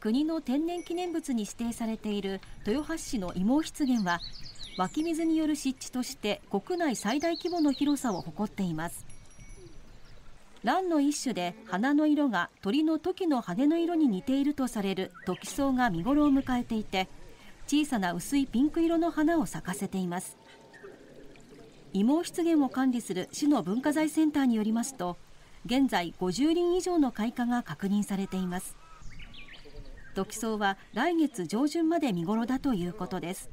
国の天然記念物に指定されている豊橋市の芋湿原は湧き水による湿地として国内最大規模の広さを誇っています蘭の一種で花の色が鳥の時の羽の色に似ているとされるトキソウが見頃を迎えていて小さな薄いピンク色の花を咲かせています芋湿原を管理する市の文化財センターによりますと現在50輪以上の開花が確認されています独走は来月上旬まで見頃だということです。